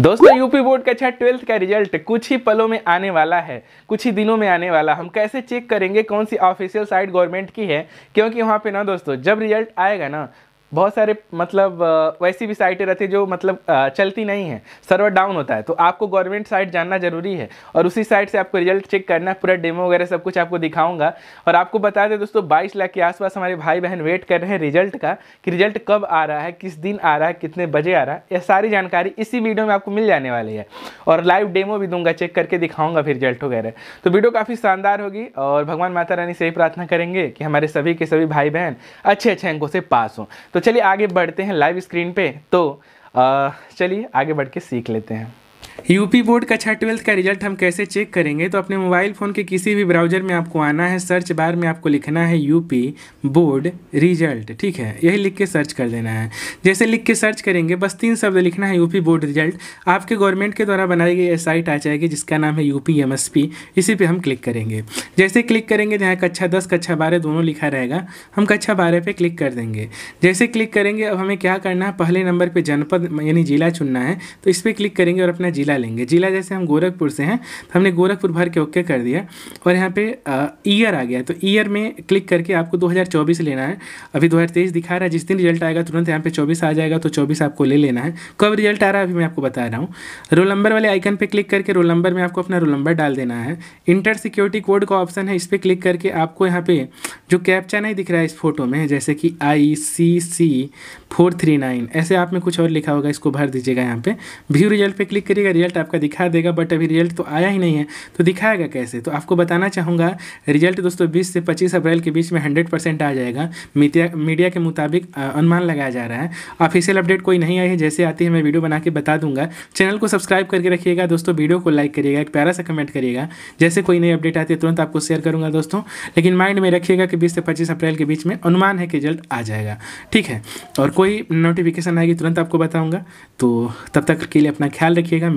दोस्तों UP board कक्षा अच्छा ट्वेल्थ का रिजल्ट कुछ ही पलों में आने वाला है कुछ ही दिनों में आने वाला हम कैसे चेक करेंगे कौन सी ऑफिशियल साइट गवर्नमेंट की है क्योंकि वहाँ पे ना दोस्तों जब रिजल्ट आएगा ना बहुत सारे मतलब वैसी भी साइटें रहती है जो मतलब चलती नहीं है सर्वर डाउन होता है तो आपको गवर्नमेंट साइट जानना ज़रूरी है और उसी साइट से आपको रिजल्ट चेक करना है पूरा डेमो वगैरह सब कुछ आपको दिखाऊंगा और आपको बता दें दोस्तों बाईस लाख के आसपास हमारे भाई बहन वेट कर रहे हैं रिजल्ट का कि रिजल्ट कब आ रहा है किस दिन आ रहा है कितने बजे आ रहा है यह सारी जानकारी इसी वीडियो में आपको मिल जाने वाली है और लाइव डेमो भी दूंगा चेक करके दिखाऊंगा फिर रिजल्ट वगैरह तो वीडियो काफ़ी शानदार होगी और भगवान माता रानी से ही प्रार्थना करेंगे कि हमारे सभी के सभी भाई बहन अच्छे अच्छे अंकों से पास हों तो चलिए आगे बढ़ते हैं लाइव स्क्रीन पे तो चलिए आगे बढ़ के सीख लेते हैं यूपी बोर्ड का छठ ट्वेल्थ का रिजल्ट हम कैसे चेक करेंगे तो अपने मोबाइल फ़ोन के किसी भी ब्राउज़र में आपको आना है सर्च बार में आपको लिखना है यूपी बोर्ड रिजल्ट ठीक है यही लिख के सर्च कर देना है जैसे लिख के सर्च करेंगे बस तीन शब्द लिखना है यूपी बोर्ड रिजल्ट आपके गवर्नमेंट के द्वारा बनाई गई साइट आ जाएगी जिसका नाम है यूपी एम इसी पर हम क्लिक करेंगे जैसे क्लिक करेंगे जहाँ कक्षा दस कक्षा बारह दोनों लिखा रहेगा हम कक्षा बारह पर क्लिक कर देंगे जैसे क्लिक करेंगे अब हमें क्या करना है पहले नंबर पर जनपद यानी ज़िला चुनना है तो इस पर क्लिक करेंगे और अपना जिला लेंगे जिला जैसे हम गोरखपुर से हैं तो हमने गोरखपुर भर के ओके कर दिया और यहाँ पे ईयर आ गया तो ईयर में क्लिक करके आपको 2024 लेना है अभी 2023 दिखा रहा है जिस दिन रिजल्ट आएगा तुरंत यहाँ पे 24 आ जाएगा तो 24 आपको ले लेना है कब रिजल्ट आ रहा है अभी मैं आपको बता रहा हूँ रोल नंबर वाले आइकन पर क्लिक करके रोल नंबर में आपको अपना रोल नंबर डाल देना है इंटर सिक्योरिटी कोड का ऑप्शन है इस पर क्लिक करके आपको यहाँ पे जो कैप्चा नहीं दिख रहा है इस फोटो में जैसे कि I C C four three nine ऐसे आप में कुछ और लिखा होगा इसको भर दीजिएगा यहाँ पे व्यू रिजल्ट पर क्लिक करिएगा रिजल्ट आपका दिखा देगा बट अभी रिजल्ट तो आया ही नहीं है तो दिखाएगा कैसे तो आपको बताना चाहूँगा रिजल्ट दोस्तों बीस से पच्चीस अप्रैल के बीच में हंड्रेड परसेंट आ जाएगा मीडिया के मुताबिक अनुमान लगाया जा रहा है ऑफिशियल अपडेट कोई नहीं आई है जैसे आती है मैं वीडियो बना के बता दूंगा चैनल को सब्सक्राइब करके रखिएगा दोस्तों वीडियो को लाइक करिएगा एक प्यारा सा कमेंट करिएगा जैसे कोई नई अपडेट आती है तुरंत आपको शेयर करूंगा दोस्तों लेकिन माइंड में रखिएगा कि बीस से पच्चीस अप्रैल के बीच में अनुमान है कि रिजल्ट आ जाएगा ठीक है और कोई नोटिफिकेशन आएगी तुरंत आपको बताऊंगा तो तब तक के लिए अपना ख्याल रखिएगा